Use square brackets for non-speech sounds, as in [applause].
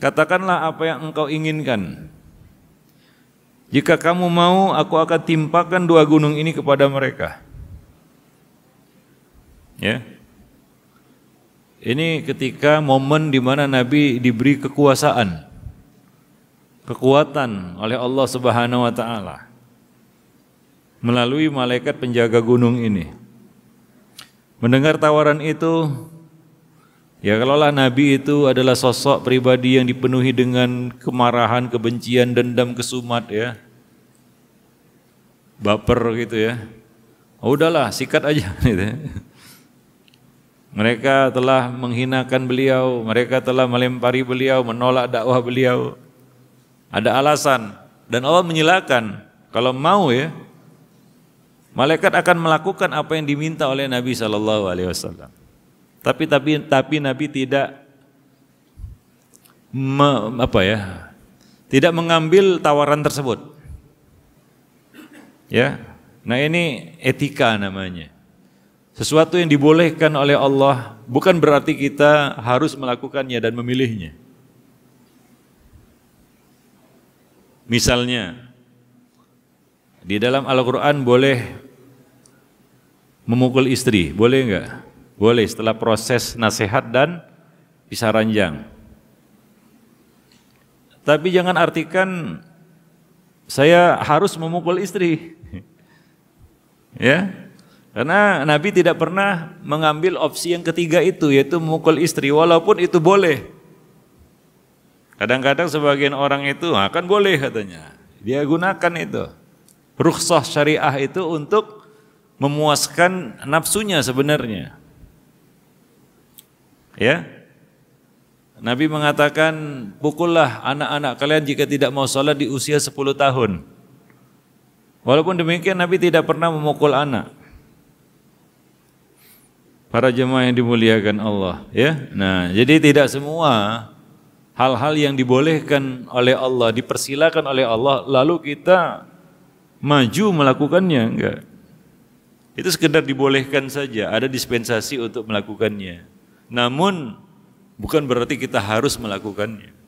Katakanlah apa yang engkau inginkan. Jika kamu mau, aku akan timpakan dua gunung ini kepada mereka. Ya. Ini ketika momen di mana Nabi diberi kekuasaan, kekuatan oleh Allah Subhanahu wa taala melalui malaikat penjaga gunung ini. Mendengar tawaran itu, Ya kalaulah Nabi itu adalah sosok pribadi yang dipenuhi dengan kemarahan, kebencian, dendam, kesumat ya. Baper gitu ya. Oh, udahlah sikat aja [laughs] gitu ya. Mereka telah menghinakan beliau, mereka telah melempari beliau, menolak dakwah beliau. Ada alasan dan Allah menyilakan kalau mau ya. Malaikat akan melakukan apa yang diminta oleh Nabi Shallallahu alaihi wasallam. Tapi tapi tapi Nabi tidak me, apa ya? Tidak mengambil tawaran tersebut. Ya. Nah, ini etika namanya. Sesuatu yang dibolehkan oleh Allah bukan berarti kita harus melakukannya dan memilihnya. Misalnya, di dalam Al-Quran boleh memukul istri, boleh enggak? Boleh setelah proses nasihat dan bisa ranjang. Tapi jangan artikan saya harus memukul istri. [laughs] ya. Karena Nabi tidak pernah mengambil opsi yang ketiga itu yaitu memukul istri walaupun itu boleh. Kadang-kadang sebagian orang itu akan ah, boleh katanya. Dia gunakan itu. Rukhsah syariah itu untuk memuaskan nafsunya sebenarnya ya Nabi mengatakan pukullah anak-anak kalian jika tidak mau sholat di usia 10 tahun walaupun demikian Nabi tidak pernah memukul anak para jemaah yang dimuliakan Allah ya nah jadi tidak semua hal-hal yang dibolehkan oleh Allah dipersilakan oleh Allah lalu kita maju melakukannya enggak itu sekedar dibolehkan saja ada dispensasi untuk melakukannya namun bukan berarti kita harus melakukannya.